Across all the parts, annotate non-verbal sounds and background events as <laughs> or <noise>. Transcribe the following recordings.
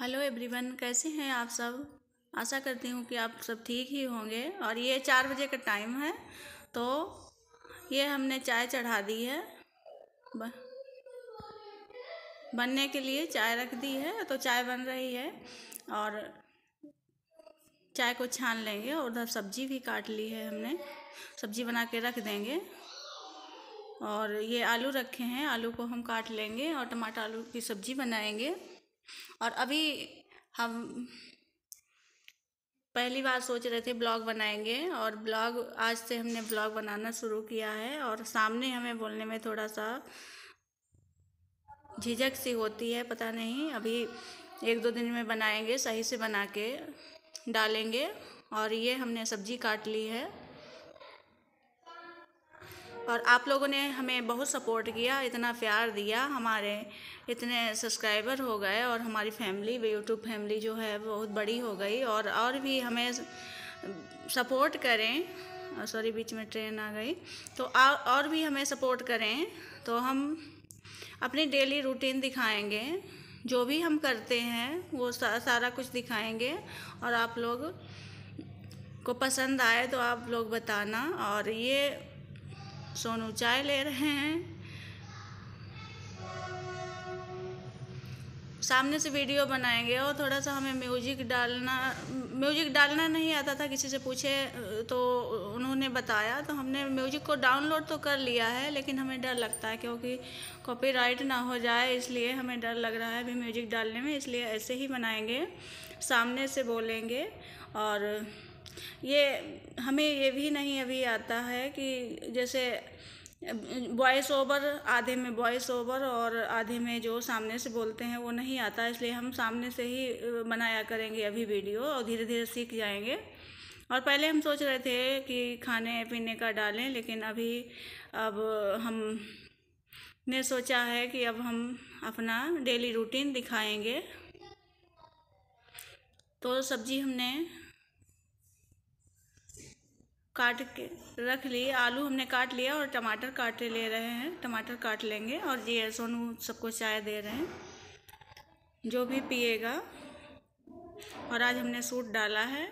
hello everyone कैसे हैं आप सब आशा करती हूँ कि आप सब ठीक ही होंगे और ये चार बजे का टाइम है तो ये हमने चाय चढ़ा दी है बनने के लिए चाय रख दी है तो चाय बन रही है और चाय को छान लेंगे और उधर सब्जी भी काट ली है हमने सब्जी बना के रख देंगे और ये आलू रखे हैं आलू को हम काट लेंगे और टमाटर आलू की सब्जी बनाएंगे और अभी हम पहली बार सोच रहे थे ब्लॉग बनाएंगे और ब्लॉग आज से हमने ब्लॉग बनाना शुरू किया है और सामने हमें बोलने में थोड़ा सा झिझक सी होती है पता नहीं अभी एक दो दिन में बनाएंगे सही से बना के डालेंगे और ये हमने सब्जी काट ली है और आप लोगों ने हमें बहुत सपोर्ट किया इतना प्यार दिया हमारे इतने सब्सक्राइबर हो गए और हमारी फैमिली यूट्यूब फैमिली जो है बहुत बड़ी हो गई और और भी हमें सपोर्ट करें सॉरी बीच में ट्रेन आ गई तो आ, और भी हमें सपोर्ट करें तो हम अपनी डेली रूटीन दिखाएंगे जो भी हम करते हैं वो सा, सारा कुछ दिखाएंगे और आप लोग को पसंद आए तो आप लोग बताना और ये सोनू चाय ले रहे हैं सामने से वीडियो बनाएंगे और थोड़ा सा हमें म्यूजिक डालना म्यूजिक डालना नहीं आता था किसी से पूछे तो उन्होंने बताया तो हमने म्यूजिक को डाउनलोड तो कर लिया है लेकिन हमें डर लगता है क्योंकि कॉपीराइट ना हो जाए इसलिए हमें डर लग रहा है अभी म्यूजिक डालने में इसलिए ऐसे ही बनाएंगे सामने से बोलेंगे और ये हमें ये भी नहीं अभी आता है कि जैसे वॉइस ओवर आधे में वॉइस ओवर और आधे में जो सामने से बोलते हैं वो नहीं आता इसलिए हम सामने से ही बनाया करेंगे अभी वीडियो और धीरे धीरे सीख जाएंगे और पहले हम सोच रहे थे कि खाने पीने का डालें लेकिन अभी अब हम ने सोचा है कि अब हम अपना डेली रूटीन दिखाएंगे तो सब्ज़ी हमने काट के रख लिए आलू हमने काट लिया और टमाटर काटे ले रहे हैं टमाटर काट लेंगे और ये सोनू सबको चाय दे रहे हैं जो भी पिएगा और आज हमने सूट डाला है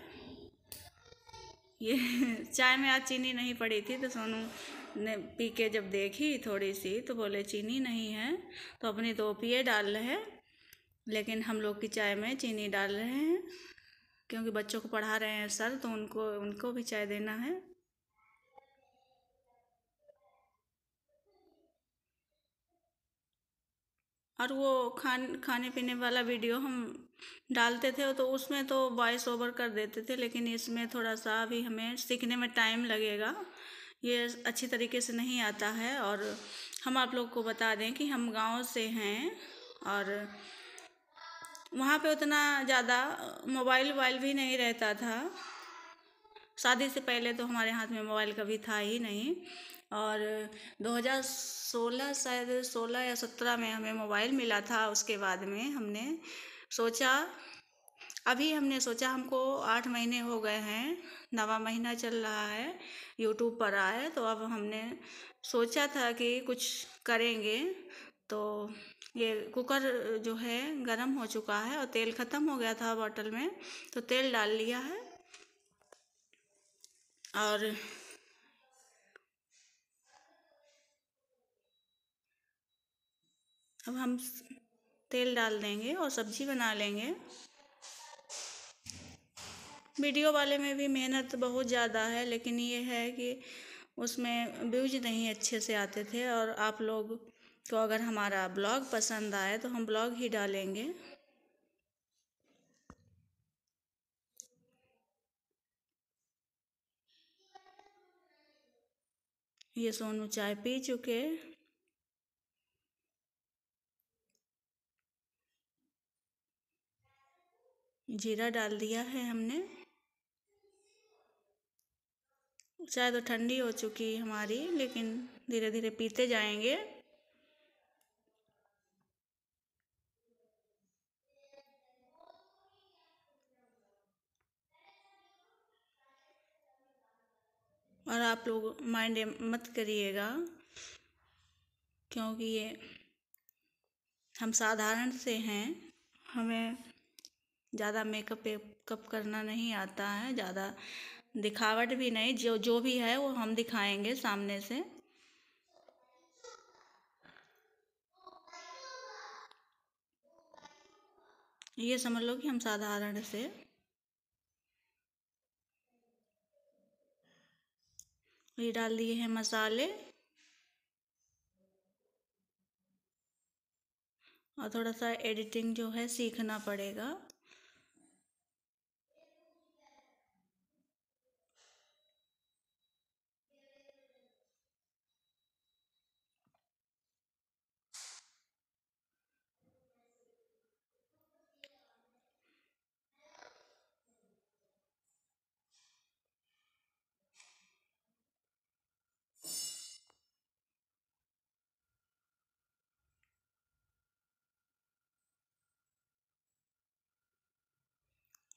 ये <laughs> चाय में आज चीनी नहीं पड़ी थी तो सोनू ने पी के जब देखी थोड़ी सी तो बोले चीनी नहीं है तो अपनी दो पिए डाल रहे हैं लेकिन हम लोग की चाय में चीनी डाल रहे हैं क्योंकि बच्चों को पढ़ा रहे हैं सर तो उनको उनको भी चाय देना है और वो खान खाने पीने वाला वीडियो हम डालते थे तो उसमें तो वॉइस ओवर कर देते थे लेकिन इसमें थोड़ा सा अभी हमें सीखने में टाइम लगेगा ये अच्छी तरीके से नहीं आता है और हम आप लोग को बता दें कि हम गांव से हैं और वहाँ पे उतना ज़्यादा मोबाइल वोबाइल भी नहीं रहता था शादी से पहले तो हमारे हाथ में मोबाइल कभी था ही नहीं और 2016 शायद 16 या 17 में हमें मोबाइल मिला था उसके बाद में हमने सोचा अभी हमने सोचा हमको आठ महीने हो गए हैं नवा महीना चल रहा है यूट्यूब पर आए तो अब हमने सोचा था कि कुछ करेंगे तो ये कुकर जो है गरम हो चुका है और तेल ख़त्म हो गया था बॉटल में तो तेल डाल लिया है और अब हम तेल डाल देंगे और सब्जी बना लेंगे वीडियो वाले में भी मेहनत बहुत ज़्यादा है लेकिन ये है कि उसमें व्यूज नहीं अच्छे से आते थे और आप लोग तो अगर हमारा ब्लॉग पसंद आए तो हम ब्लॉग ही डालेंगे ये सोनू चाय पी चुके जीरा डाल दिया है हमने चाय तो ठंडी हो चुकी हमारी लेकिन धीरे धीरे पीते जाएंगे आप लोग माइंड मत करिएगा क्योंकि ये हम साधारण से हैं हमें ज़्यादा मेकअप वेकअप करना नहीं आता है ज़्यादा दिखावट भी नहीं जो जो भी है वो हम दिखाएंगे सामने से ये समझ लो कि हम साधारण से ये डाल दिए हैं मसाले और थोड़ा सा एडिटिंग जो है सीखना पड़ेगा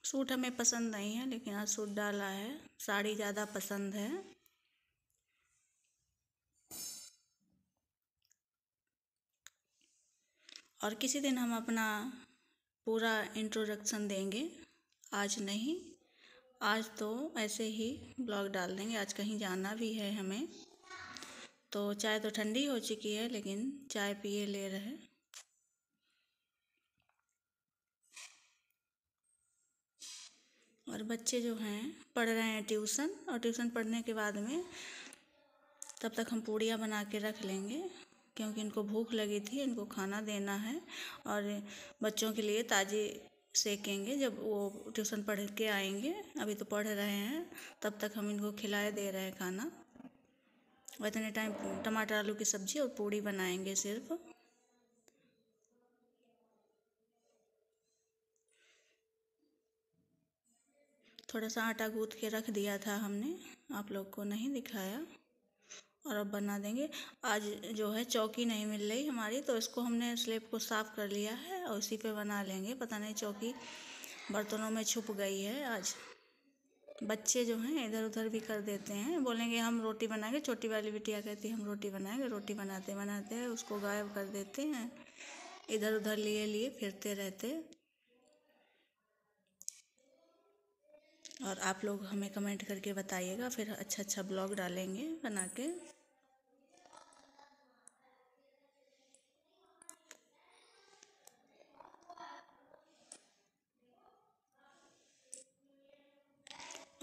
सूट हमें पसंद नहीं है लेकिन आज सूट डाला है साड़ी ज़्यादा पसंद है और किसी दिन हम अपना पूरा इंट्रोडक्शन देंगे आज नहीं आज तो ऐसे ही ब्लॉग डाल देंगे आज कहीं जाना भी है हमें तो चाय तो ठंडी हो चुकी है लेकिन चाय पिए ले रहे और बच्चे जो हैं पढ़ रहे हैं ट्यूसन और ट्यूसन पढ़ने के बाद में तब तक हम पूड़ियाँ बना के रख लेंगे क्योंकि इनको भूख लगी थी इनको खाना देना है और बच्चों के लिए ताज़ी सेकेंगे जब वो ट्यूसन पढ़ के आएंगे अभी तो पढ़ रहे हैं तब तक हम इनको खिलाए दे रहे हैं खाना और इतने टाइम टमाटर आलू की सब्ज़ी और पूड़ी बनाएंगे सिर्फ थोड़ा सा आटा गूँथ के रख दिया था हमने आप लोग को नहीं दिखाया और अब बना देंगे आज जो है चौकी नहीं मिल रही हमारी तो इसको हमने स्लेब को साफ़ कर लिया है और इसी पे बना लेंगे पता नहीं चौकी बर्तनों में छुप गई है आज बच्चे जो हैं इधर उधर भी कर देते हैं बोलेंगे हम रोटी बनाएंगे छोटी वाली बिटिया कहती है हम रोटी बनाएंगे रोटी बनाते बनाते उसको गायब कर देते हैं इधर उधर लिए लिए फिरते रहते और आप लोग हमें कमेंट करके बताइएगा फिर अच्छा अच्छा ब्लॉग डालेंगे बना के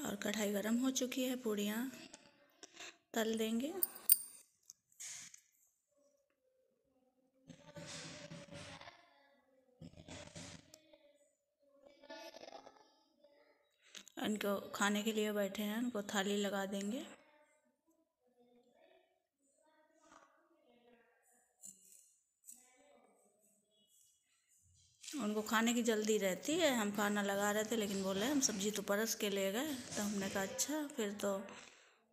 और कढ़ाई गरम हो चुकी है पूड़ियाँ तल देंगे उनको खाने के लिए बैठे हैं उनको थाली लगा देंगे उनको खाने की जल्दी रहती है हम खाना लगा रहे थे लेकिन बोले हम सब्जी तो परस के ले गए तो हमने कहा अच्छा फिर तो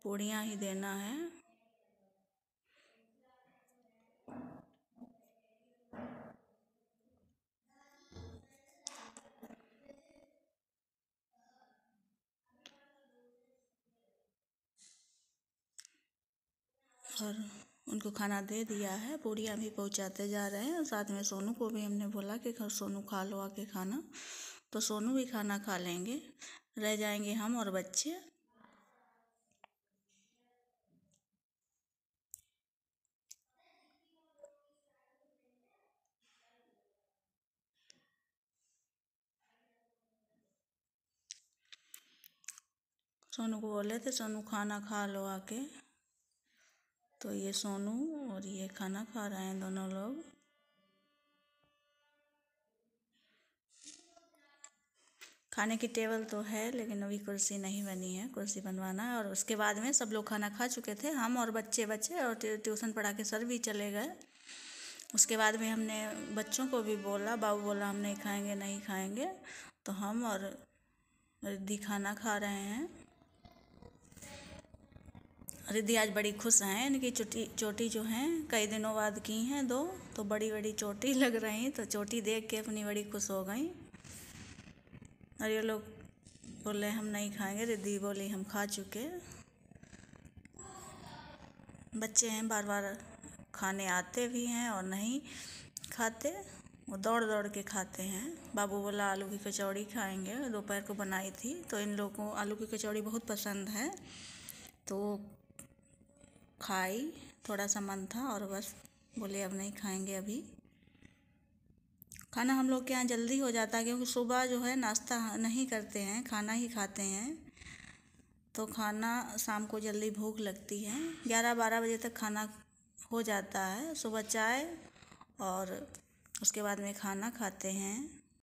पूड़ियाँ ही देना है और उनको खाना दे दिया है पूड़िया भी पहुँचाते जा रहे हैं और साथ में सोनू को भी हमने बोला कि सोनू खा लो आके खाना तो सोनू भी खाना खा लेंगे रह जाएंगे हम और बच्चे सोनू को बोले थे सोनू खाना खा लो आके तो ये सोनू और ये खाना खा रहे हैं दोनों लोग खाने की टेबल तो है लेकिन अभी कुर्सी नहीं बनी है कुर्सी बनवाना है और उसके बाद में सब लोग खाना खा चुके थे हम और बच्चे बच्चे और ट्यूशन पढ़ा के सर भी चले गए उसके बाद में हमने बच्चों को भी बोला बाबू बोला हम नहीं खाएंगे नहीं खाएंगे तो हम और रिद्धि खाना खा रहे हैं रिद्धि आज बड़ी खुश हैं इनकी चोटी चोटी जो हैं कई दिनों बाद की हैं दो तो बड़ी बड़ी चोटी <laughs> लग रही तो चोटी देख के अपनी बड़ी खुश हो गई और ये लोग बोले हम नहीं खाएंगे रिद्धि बोली हम खा चुके बच्चे हैं बार बार खाने आते भी हैं और नहीं खाते वो दौड़ दौड़ के खाते हैं बाबू बोला आलू की कचौड़ी खाएंगे दोपहर को बनाई थी तो इन लोगों को आलू की कचौड़ी बहुत पसंद है तो खाई थोड़ा सा मन था और बस बोले अब नहीं खाएंगे अभी खाना हम लोग के यहाँ जल्दी हो जाता है क्योंकि सुबह जो है नाश्ता नहीं करते हैं खाना ही खाते हैं तो खाना शाम को जल्दी भूख लगती है ग्यारह बारह बजे तक खाना हो जाता है सुबह चाय और उसके बाद में खाना खाते हैं